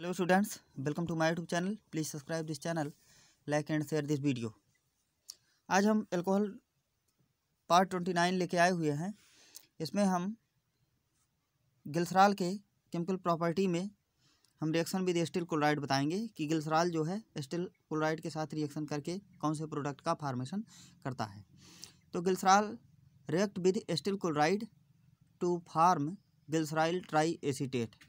hello students welcome to my YouTube channel please subscribe this channel like and share this video आज हम alcohol part twenty nine लेके आए हुए हैं इसमें हम गिल्सराल के केमिकल प्रॉपर्टी में हम रिएक्शन विद स्टील क्लोराइड बताएंगे कि गिल्सराल जो है स्टील क्लोराइड के साथ रिएक्शन करके कौन से प्रोडक्ट का फार्मेशन करता है तो glycerol react with acetyl chloride to form glyceryl triacetate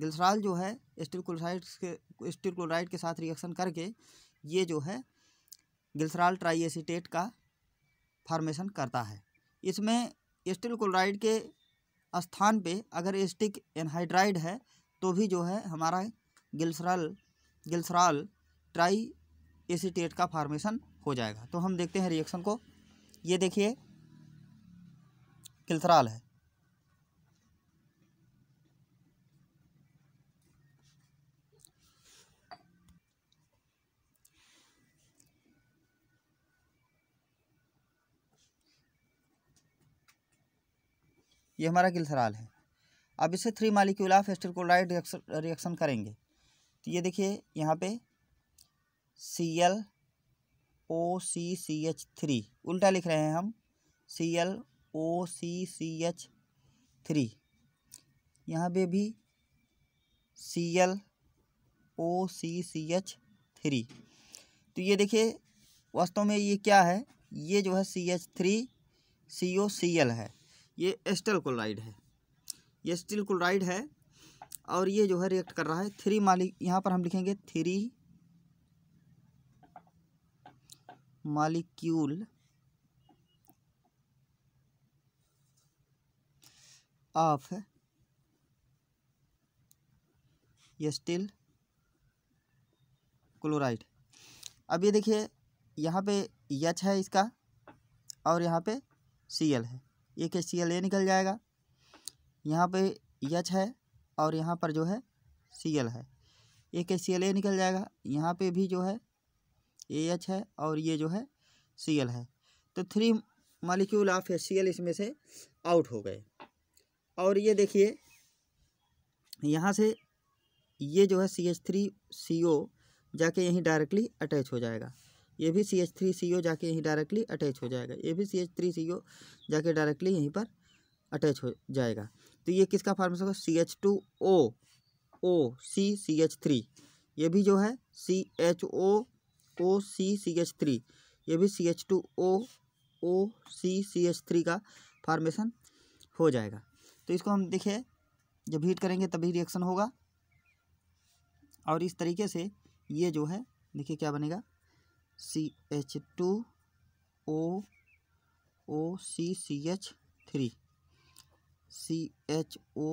glycerol जो है स्टील क्लोराइड के स्टील क्लोराइड के साथ रिएक्शन करके ये जो है गिल्सराल ट्राइएसीटेट का फार्मेशन करता है इसमें स्टील क्लोराइड के स्थान पे अगर एस्टिक एनहाइड्राइड है तो भी जो है हमारा गिल्सराल गिल्सराल ट्राई एसीटेट का फार्मेशन हो जाएगा तो हम देखते हैं रिएक्शन को ये देखिए गिल्सराल है ये हमारा गिल्सराल है अब इसे three molecule of acetyl chloride reaction करेंगे तो ये देखिए यहाँ पे C L O C C H three उल्टा लिख रहे हैं हम C L O C C H three यहाँ पे भी C L O C C H three तो ये देखिए वास्तव में ये क्या है ये जो है C H three C O C L है ये एस्टल क्लोराइड है ये स्टील क्लोराइड है और ये जो है रिएक्ट कर रहा है थ्री मालिक यहाँ पर हम लिखेंगे थ्री मालिक्यूल ऑफ ये स्टील क्लोराइड अब ये देखिए यहाँ पे यच है इसका और यहाँ पे सी एल है एक एच सी एल ए निकल जाएगा यहाँ पे एच है और यहाँ पर जो है सी एल है एक एच सी एल ए निकल जाएगा यहाँ पे भी जो है ए एच है और ये जो है सी एल है तो three molecule of H C L इसमें से आउट हो गए और ये देखिए यहाँ से ये जो है सी एच थ्री सी ओ जाके यहीं डायरेक्टली अटैच हो जाएगा ये भी सी एच थ्री सी ओ जाके यहीं डायरेक्टली अटैच हो जाएगा ये भी सी एच थ्री सी ओ जाके डायरेक्टली यहीं पर अटैच हो जाएगा तो ये किसका फार्मेशन होगा C H two O O C C H three ये भी जो है C H O O C C H three ये भी C H two O O C C H three का फार्मेशन हो जाएगा तो इसको हम देखिए जब हीट करेंगे तभी रिएक्शन होगा और इस तरीके से ये जो है देखिए क्या बनेगा C H two O O C C H three C H O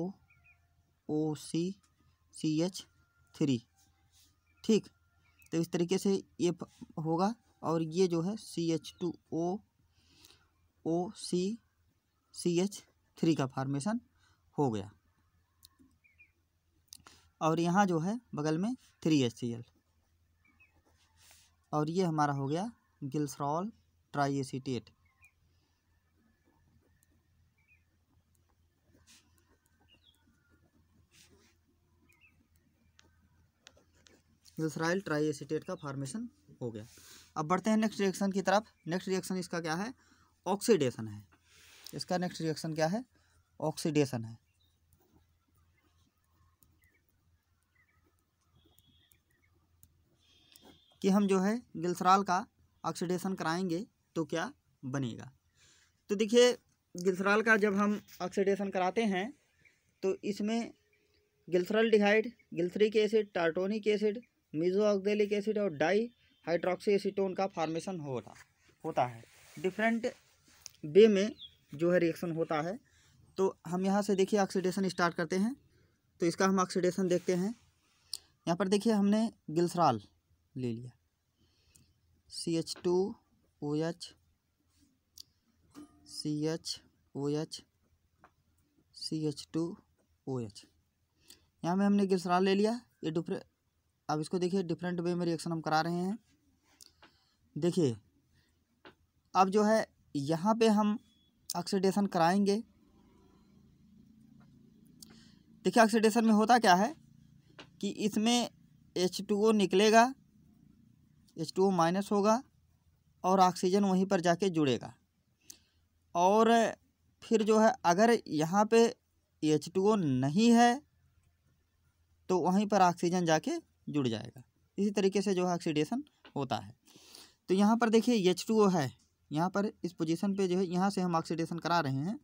O C C H three ठीक तो इस तरीके से ये होगा और ये जो है C H two O O C C H three का फार्मेशन हो गया और यहाँ जो है बगल में थ्री एच सी एल और ये हमारा हो गया गिल्सरॉल ट्राई गिल्सराइल ट्राई का फॉर्मेशन हो गया अब बढ़ते हैं नेक्स्ट रिएक्शन की तरफ नेक्स्ट रिएक्शन इसका क्या है ऑक्सीडेशन है इसका नेक्स्ट रिएक्शन क्या है ऑक्सीडेशन है कि हम जो है गिल्सराल का ऑक्सीडेशन कराएंगे तो क्या बनेगा तो देखिए गिल्सराल का जब हम ऑक्सीडेशन कराते हैं तो इसमें गिल्सरल डिहाइड glyceric acid tartronic acid mesoxalic acid और डाई हाइड्रोक्सी एसिटोन का फार्मेशन होता होता है डिफरेंट वे में जो है रिएक्शन होता है तो हम यहाँ से देखिए ऑक्सीडेशन स्टार्ट करते हैं तो इसका हम ऑक्सीडेशन देखते हैं यहाँ पर देखिए हमने गिल्सराल ले लिया C H two O H C H O H C H two O H यहाँ में हमने गिरसराल ले लिया ये डिफरेंट अब इसको देखिए डिफरेंट वे में रिएक्शन हम करा रहे हैं देखिए अब जो है यहाँ पे हम ऑक्सीडेशन कराएंगे देखिए ऑक्सीडेशन में होता क्या है कि इसमें एच टू ओ निकलेगा एच टू माइनस होगा और ऑक्सीजन वहीं पर जाके जुड़ेगा और फिर जो है अगर यहाँ पे एच टू ओ नहीं है तो वहीं पर ऑक्सीजन जाके जुड़ जाएगा इसी तरीके से जो है ऑक्सीडेशन होता है तो यहाँ पर देखिए एच टू ओ है यहाँ पर इस पोजीशन पे जो है यहाँ से हम ऑक्सीडेशन करा रहे हैं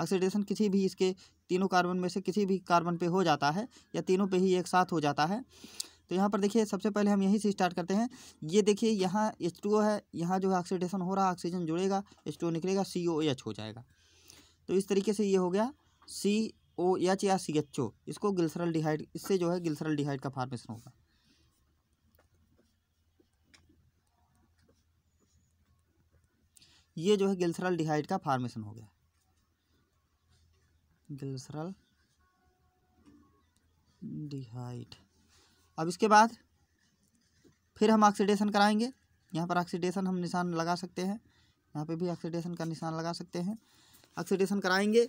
ऑक्सीडेशन किसी भी इसके तीनों कार्बन में से किसी भी कार्बन पे हो जाता है या तीनों पे ही एक साथ हो जाता है तो यहाँ पर देखिए सबसे पहले हम यहीं से स्टार्ट करते हैं ये देखिए यहाँ एच है यहाँ जो है ऑक्सीडेशन हो रहा है ऑक्सीजन जुड़ेगा एच निकलेगा सी हो जाएगा तो इस तरीके से ये हो गया सी ओ एच या सी एच ओ इसको गिल्सरल डिहाइड इससे जो है गिल्सरल डिहाइड का फार्मेशन होगा ये जो है गिल्सरल डिहाइड का फार्मेशन हो गया गिल्सरल डिहाइड अब इसके बाद फिर हम ऑक्सीडेशन कराएंगे यहाँ पर ऑक्सीडेशन हम निशान लगा सकते हैं यहाँ पे भी ऑक्सीडेशन का निशान लगा सकते हैं ऑक्सीडेशन कराएंगे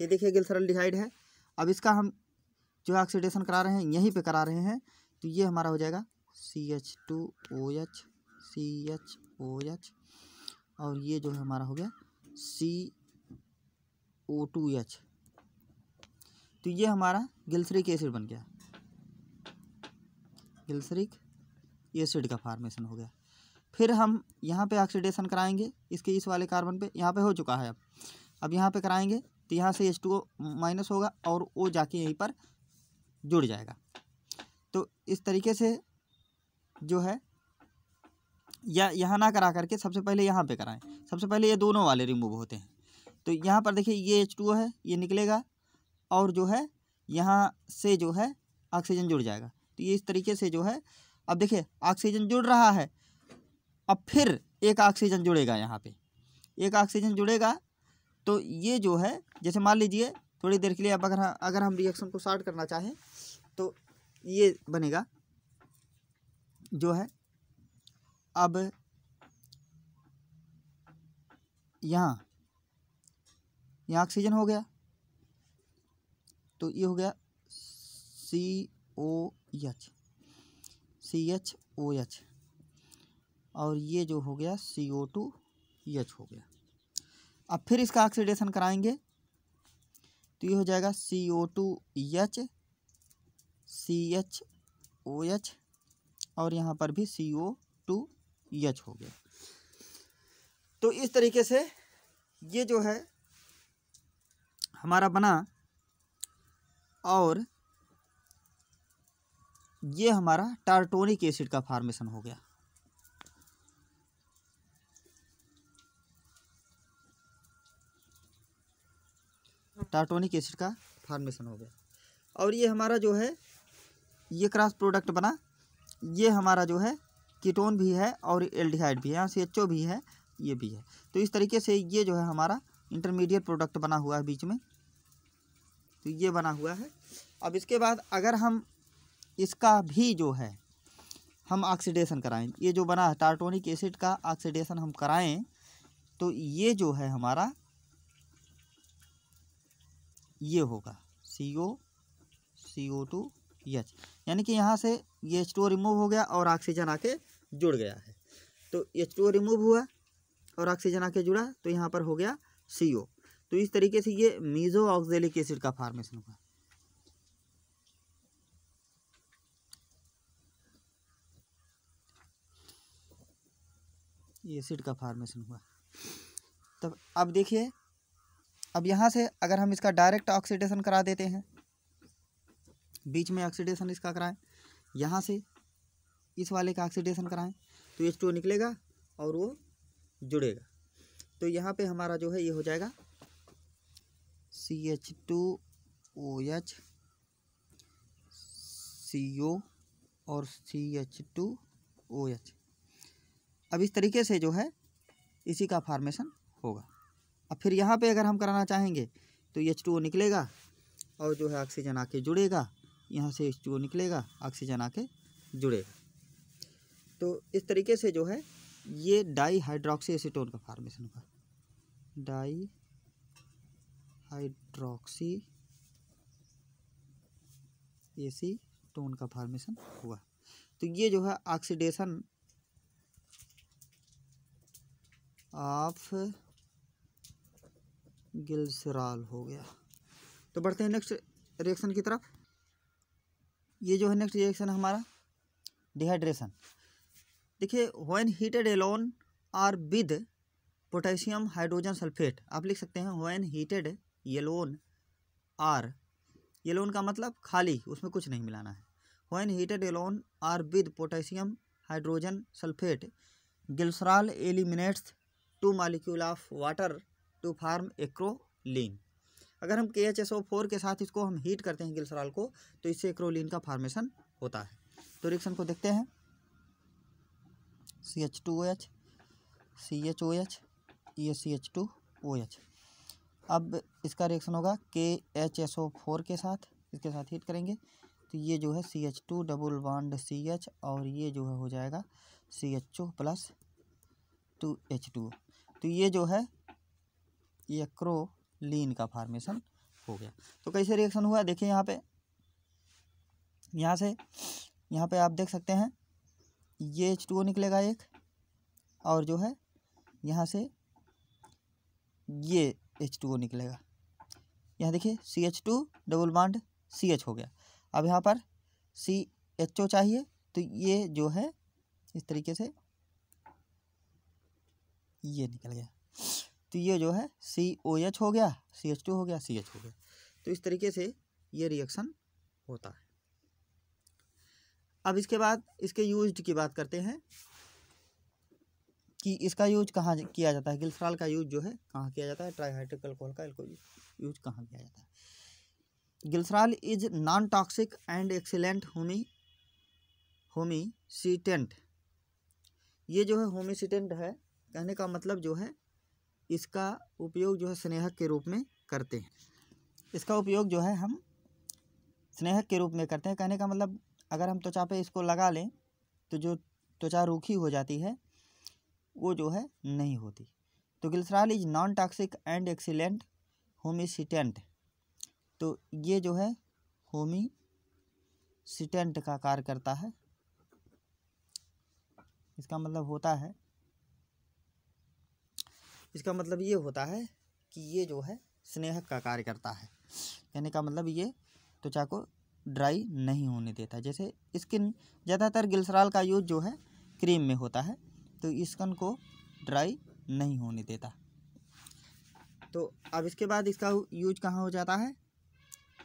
ये देखिए गिलसरल डिहाइड है अब इसका हम जो ऑक्सीडेशन करा रहे हैं यहीं पे करा रहे हैं तो ये हमारा हो जाएगा C H two O H C H O H और ये जो है हमारा हो गया सी ओ टू एच तो ये हमारा गिल्सरिक एसिड बन गया हिल्सरिक एसिड का फार्मेशन हो गया फिर हम यहाँ पे ऑक्सीडेशन कराएंगे इसके इस वाले कार्बन पे यहाँ पे हो चुका है अब अब यहाँ पे कराएंगे तो यहाँ से एस टू माइनस होगा और वो जाके यहीं पर जुड़ जाएगा तो इस तरीके से जो है या यहाँ ना करा करके सबसे पहले यहाँ पे कराएं सबसे पहले ये दोनों वाले रिमूव होते हैं तो यहाँ पर देखिए ये एच टू है ये निकलेगा और जो है यहाँ से जो है ऑक्सीजन जुड़ जाएगा तो ये इस तरीके से जो है अब देखिए ऑक्सीजन जुड़ रहा है अब फिर एक ऑक्सीजन जुड़ेगा यहाँ पे एक ऑक्सीजन जुड़ेगा तो ये जो है जैसे मान लीजिए थोड़ी देर के लिए अब अगर अगर हम रिएक्शन को स्टार्ट करना चाहें तो ये बनेगा जो है अब यहाँ यहाँ ऑक्सीजन हो गया तो ये हो गया C O E H C H O H और ये जो हो गया C O two E H हो गया अब फिर इसका ऑक्सीडेशन कराएंगे तो ये हो जाएगा C O two E H C H O H और यहाँ पर भी सी ओ टू ई एच हो गया तो इस तरीके से ये जो है हमारा बना और ये हमारा टार्टोनिक एसिड का फार्मेशन हो गया टार्टोनिक एसिड का फार्मेशन हो गया और ये हमारा जो है ये क्रॉस प्रोडक्ट बना ये हमारा जो है कीटोन भी है और एल्डिहाइड भी है यहाँ सी एच भी है ये भी है तो इस तरीके से ये जो है हमारा इंटरमीडिएट प्रोडक्ट बना हुआ है बीच में तो ये बना हुआ है अब इसके बाद अगर हम इसका भी जो है हम ऑक्सीडेशन कराएं ये जो बना है टार्टोनिक एसिड का ऑक्सीडेशन हम कराएं तो ये जो है हमारा ये होगा सी O C O to H यानी कि यहाँ से ये एच टू रिमूव हो गया और ऑक्सीजन आके जुड़ गया है तो एच टू रिमूव हुआ और ऑक्सीजन आके जुड़ा तो यहाँ पर हो गया सी ओ तो इस तरीके से ये मीज़ो ऑक्जेलिक एसिड का फार्मेशन हुआ एसिड का फार्मेशन हुआ तब अब देखिए अब यहाँ से अगर हम इसका डायरेक्ट ऑक्सीडेशन करा देते हैं बीच में ऑक्सीडेशन इसका कराएं यहाँ से इस वाले का ऑक्सीडेशन कराएं तो एच टू निकलेगा और वो जुड़ेगा तो यहाँ पे हमारा जो है ये हो जाएगा C H two O H C O और C H two O H अब इस तरीके से जो है इसी का फार्मेशन होगा अब फिर यहाँ पे अगर हम कराना चाहेंगे तो ये एच टू ओ निकलेगा और जो है ऑक्सीजन आके जुड़ेगा यहाँ से एच टू ओ निकलेगा ऑक्सीजन आके जुड़ेगा तो इस तरीके से जो है ये डाई हाइड्रोक्सी एसीटोन का फार्मेशन होगा डाई हाइड्रोक्सी एसीटोन का फार्मेशन हुआ तो ये जो है ऑक्सीडेशन ऑफ गिलसराल हो गया तो बढ़ते हैं नेक्स्ट रिएक्शन की तरफ ये जो है नेक्स्ट रिएक्शन हमारा डिहाइड्रेशन देखिए when heated alone or with potassium hydrogen sulphate आप लिख सकते हैं when heated alone or alone का मतलब खाली उसमें कुछ नहीं मिलाना है when heated alone or with potassium hydrogen sulphate glycerol eliminates two molecule of water to form acrolein अगर हम के एच एस ओ फोर के साथ इसको हम हीट करते हैं गिलसराल को तो इससे एक्रोलिन का फार्मेशन होता है तो रिएक्शन को देखते हैं C H two O H C H O H ये C H two O H अब इसका रिएक्शन होगा के एच एस ओ फोर के साथ इसके साथ हीट करेंगे तो ये जो है C H two double bond C H और ये जो है हो जाएगा C H O plus two H two तो ये जो है ये क्रोलिन का फार्मेशन हो गया तो कैसे रिएक्शन हुआ देखिए यहाँ पे यहाँ से यहाँ पे आप देख सकते हैं ये एच टू ओ निकलेगा एक और जो है यहाँ से ये एच टू ओ निकलेगा यहाँ देखिए सी एच टू डबल बाड सी एच हो गया अब यहाँ पर सी एच ओ चाहिए तो ये जो है इस तरीके से ये निकल गया तो ये जो है सी ओ एच हो गया सी एच टू हो गया सी एच हो गया तो इस तरीके से ये रिएक्शन होता है अब इसके बाद इसके यूज की बात करते हैं कि इसका यूज कहाँ किया जाता है गिल्सराल का यूज जो है कहाँ किया जाता है ट्राईहाइड्रिक अल्कोहल का यूज कहाँ किया जाता है glycerol is non toxic and excellent होमी होमी सीटेंट ये जो है होमी सीटेंट है कहने का मतलब जो है इसका उपयोग जो है स्नेहक के रूप में करते हैं इसका उपयोग जो है हम स्नेहक के रूप में करते हैं कहने का मतलब अगर हम त्वचा पे इसको लगा लें तो जो त्वचा रूखी हो जाती है वो जो है नहीं होती तो glycerol is non toxic and excellent humectant तो ये जो है होमिसिटेंट का कार्य करता है इसका मतलब होता है इसका मतलब ये होता है कि ये जो है स्नेहक का कार्य करता है कहने का मतलब ये त्वचा को ड्राई नहीं होने देता जैसे स्किन ज़्यादातर गिलसराल का यूज जो है क्रीम में होता है तो स्किन को ड्राई नहीं होने देता तो अब इसके बाद इसका यूज कहाँ हो जाता है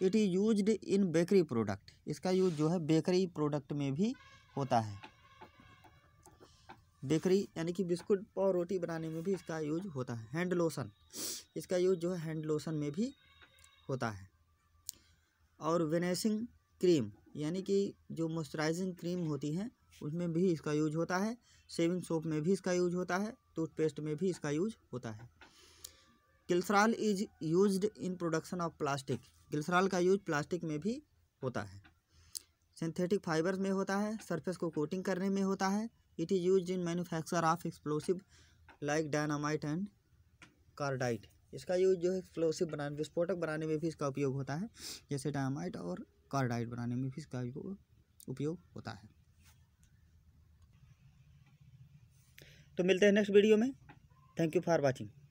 it is use in bakery product इसका यूज जो है बेकरी प्रोडक्ट में भी होता है बेकरी यानी कि बिस्कुट और रोटी बनाने में भी इसका यूज होता है हैंड लोशन इसका यूज जो है हैंड लोशन में भी होता है और वेनेसिंग क्रीम यानी कि जो मॉइस्चराइजिंग क्रीम होती हैं उसमें भी इसका यूज होता है शेविंग सोप में भी इसका यूज होता है टूथपेस्ट में भी इसका यूज होता है glycerol is use in production of plastic glycerol का यूज प्लास्टिक में भी होता है सिंथेटिक फाइबर्स में होता है सरफेस को कोटिंग करने में होता है it is use in manufacture of explosive like dynamite and cordite इसका यूज जो है एक्सप्लोसिव बनाने विस्फोटक बनाने में भी इसका उपयोग होता है जैसे डायनामाइट और कार्डाइट बनाने में भी इसका उपयोग होता है तो मिलते हैं नेक्स्ट वीडियो में थैंक यू फॉर वॉचिंग